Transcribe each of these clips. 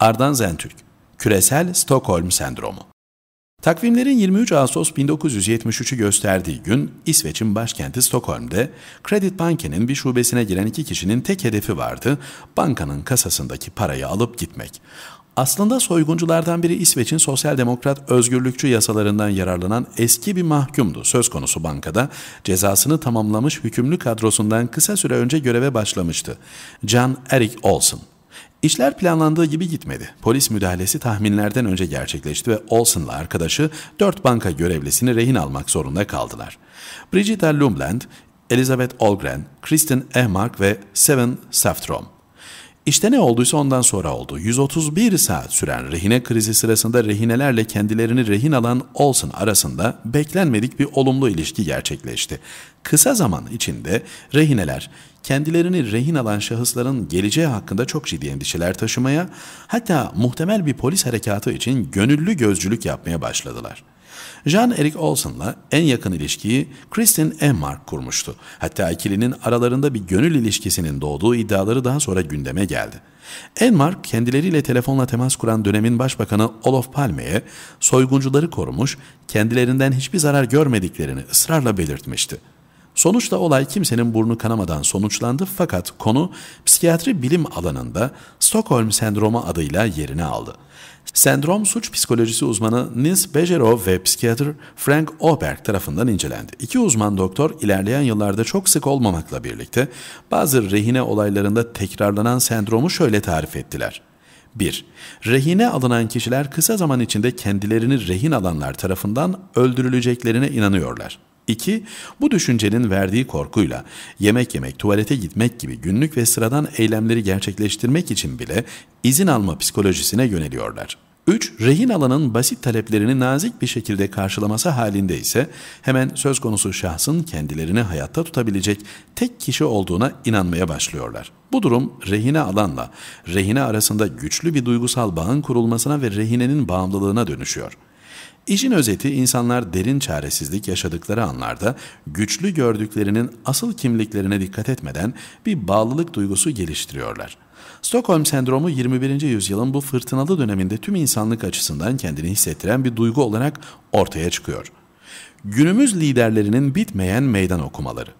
Ardan Zentürk, Küresel Stockholm Sendromu Takvimlerin 23 Ağustos 1973'ü gösterdiği gün İsveç'in başkenti Stockholm'de Credit Bank'inin bir şubesine giren iki kişinin tek hedefi vardı, bankanın kasasındaki parayı alıp gitmek. Aslında soygunculardan biri İsveç'in sosyal demokrat özgürlükçü yasalarından yararlanan eski bir mahkumdu. Söz konusu bankada cezasını tamamlamış hükümlü kadrosundan kısa süre önce göreve başlamıştı. Jan Erik Olsen. İşler planlandığı gibi gitmedi. Polis müdahalesi tahminlerden önce gerçekleşti ve Olson'la arkadaşı dört banka görevlisini rehin almak zorunda kaldılar. Brigitta Lumland, Elizabeth Olgren, Kristen Ehmark ve Seven Saftrom işte ne olduysa ondan sonra oldu. 131 saat süren rehine krizi sırasında rehinelerle kendilerini rehin alan Olson arasında beklenmedik bir olumlu ilişki gerçekleşti. Kısa zaman içinde rehineler kendilerini rehin alan şahısların geleceği hakkında çok ciddi endişeler taşımaya, hatta muhtemel bir polis harekatı için gönüllü gözcülük yapmaya başladılar.'' Jean-Eric Olsen'la en yakın ilişkiyi Kristin Enmark kurmuştu. Hatta ikilinin aralarında bir gönül ilişkisinin doğduğu iddiaları daha sonra gündeme geldi. Enmark kendileriyle telefonla temas kuran dönemin başbakanı Olof Palme'ye soyguncuları korumuş, kendilerinden hiçbir zarar görmediklerini ısrarla belirtmişti. Sonuçta olay kimsenin burnu kanamadan sonuçlandı fakat konu psikiyatri bilim alanında Stockholm sendromu adıyla yerini aldı. Sendrom suç psikolojisi uzmanı Nils Bejerov ve psikiyatr Frank Oberg tarafından incelendi. İki uzman doktor ilerleyen yıllarda çok sık olmamakla birlikte bazı rehine olaylarında tekrarlanan sendromu şöyle tarif ettiler. 1. Rehine alınan kişiler kısa zaman içinde kendilerini rehin alanlar tarafından öldürüleceklerine inanıyorlar. 2. Bu düşüncenin verdiği korkuyla yemek yemek, tuvalete gitmek gibi günlük ve sıradan eylemleri gerçekleştirmek için bile izin alma psikolojisine yöneliyorlar. 3. Rehin alanın basit taleplerini nazik bir şekilde karşılaması halinde ise hemen söz konusu şahsın kendilerini hayatta tutabilecek tek kişi olduğuna inanmaya başlıyorlar. Bu durum rehine alanla rehine arasında güçlü bir duygusal bağın kurulmasına ve rehinenin bağımlılığına dönüşüyor.'' İşin özeti insanlar derin çaresizlik yaşadıkları anlarda güçlü gördüklerinin asıl kimliklerine dikkat etmeden bir bağlılık duygusu geliştiriyorlar. Stockholm sendromu 21. yüzyılın bu fırtınalı döneminde tüm insanlık açısından kendini hissettiren bir duygu olarak ortaya çıkıyor. Günümüz liderlerinin bitmeyen meydan okumaları.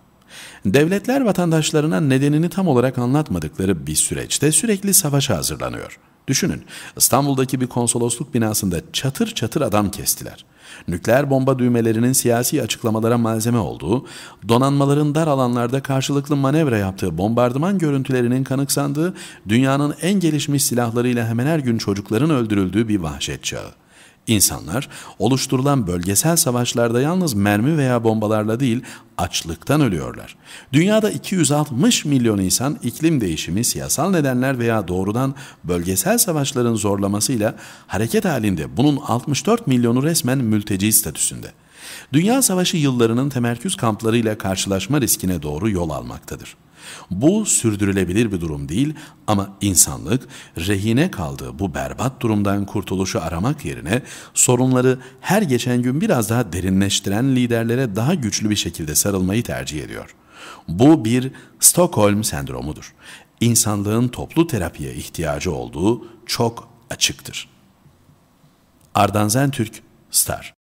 Devletler vatandaşlarına nedenini tam olarak anlatmadıkları bir süreçte sürekli savaşa hazırlanıyor. Düşünün, İstanbul'daki bir konsolosluk binasında çatır çatır adam kestiler. Nükleer bomba düğmelerinin siyasi açıklamalara malzeme olduğu, donanmaların dar alanlarda karşılıklı manevra yaptığı bombardıman görüntülerinin kanıksandığı, dünyanın en gelişmiş silahlarıyla hemen her gün çocukların öldürüldüğü bir vahşet çağı. İnsanlar oluşturulan bölgesel savaşlarda yalnız mermi veya bombalarla değil açlıktan ölüyorlar. Dünyada 260 milyon insan iklim değişimi, siyasal nedenler veya doğrudan bölgesel savaşların zorlamasıyla hareket halinde bunun 64 milyonu resmen mülteci statüsünde. Dünya Savaşı yıllarının temerküz kamplarıyla karşılaşma riskine doğru yol almaktadır. Bu sürdürülebilir bir durum değil ama insanlık rehine kaldığı bu berbat durumdan kurtuluşu aramak yerine sorunları her geçen gün biraz daha derinleştiren liderlere daha güçlü bir şekilde sarılmayı tercih ediyor. Bu bir Stockholm sendromudur. İnsanlığın toplu terapiye ihtiyacı olduğu çok açıktır. Ardanzen Türk, Star